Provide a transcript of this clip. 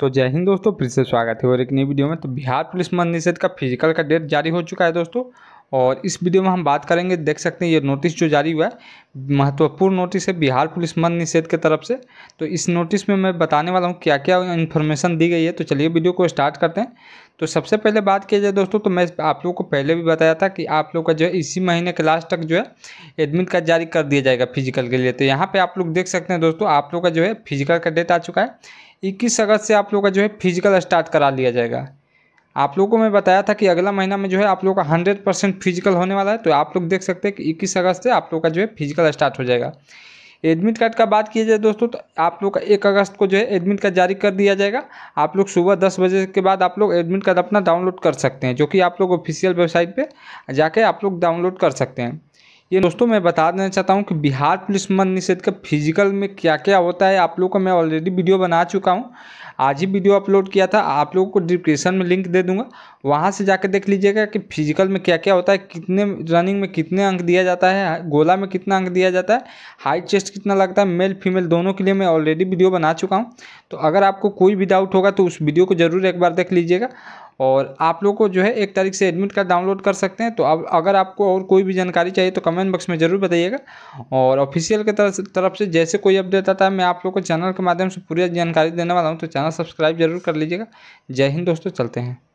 तो जय हिंद दोस्तों फिर से स्वागत है और एक नई वीडियो में तो बिहार पुलिस महानिदेशक का फिजिकल का डेट जारी हो चुका है दोस्तों और इस वीडियो में हम बात करेंगे देख सकते हैं ये नोटिस जो जारी हुआ है महत्वपूर्ण नोटिस है बिहार पुलिस महानिषेध की तरफ से तो इस नोटिस में मैं बताने वाला हूँ क्या क्या इन्फॉर्मेशन दी गई है तो चलिए वीडियो को स्टार्ट करते हैं तो सबसे पहले बात की जाए दोस्तों तो मैं आप लोगों को पहले भी बताया था कि आप लोग का जो है इसी महीने के लास्ट तक जो है एडमिट कार्ड जारी कर दिया जाएगा फिजिकल के लिए तो यहाँ पर आप लोग देख सकते हैं दोस्तों आप लोग का जो है फिजिकल का डेट आ चुका है इक्कीस अगस्त से आप लोग का जो है फिजिकल स्टार्ट करा लिया जाएगा आप लोगों को मैं बताया था कि अगला महीना में जो है आप लोग का हंड्रेड परसेंट फिजिकल होने वाला है तो आप लोग देख सकते हैं कि इक्कीस अगस्त से आप लोग का जो है फिजिकल स्टार्ट हो जाएगा एडमिट कार्ड का बात किया जाए दोस्तों तो आप लोग का एक अगस्त को जो है एडमिट कार्ड जारी कर दिया जाएगा आप लोग सुबह दस बजे के बाद आप लोग एडमिट कार्ड अपना डाउनलोड कर सकते हैं जो कि आप लोग ऑफिशियल वेबसाइट पर जाके आप लोग डाउनलोड कर सकते हैं ये दोस्तों मैं बता देना चाहता हूँ कि बिहार पुलिस मद निषेध का फिजिकल में क्या क्या होता है आप लोगों का मैं ऑलरेडी वीडियो बना चुका हूँ आज ही वीडियो अपलोड किया था आप लोगों को डिस्क्रिप्शन में लिंक दे दूंगा वहाँ से जाकर देख लीजिएगा कि फिजिकल में क्या क्या होता है कितने रनिंग में कितने अंक दिया जाता है गोला में कितना अंक दिया जाता है हाइट चेस्ट कितना लगता है मेल फीमेल दोनों के लिए मैं ऑलरेडी वीडियो बना चुका हूँ तो अगर आपको कोई भी डाउट होगा तो उस वीडियो को ज़रूर एक बार देख लीजिएगा और आप लोग को जो है एक तारीख से एडमिट कार्ड डाउनलोड कर सकते हैं तो अब अगर आपको और कोई भी जानकारी चाहिए तो कमेंट बॉक्स में ज़रूर बताइएगा और ऑफिशियल के तरफ से जैसे कोई अपडेट आता है मैं आप लोग को चैनल के माध्यम से पूरी जानकारी देने वाला हूँ तो चैनल सब्सक्राइब जरूर कर लीजिएगा जय हिंद दोस्तों चलते हैं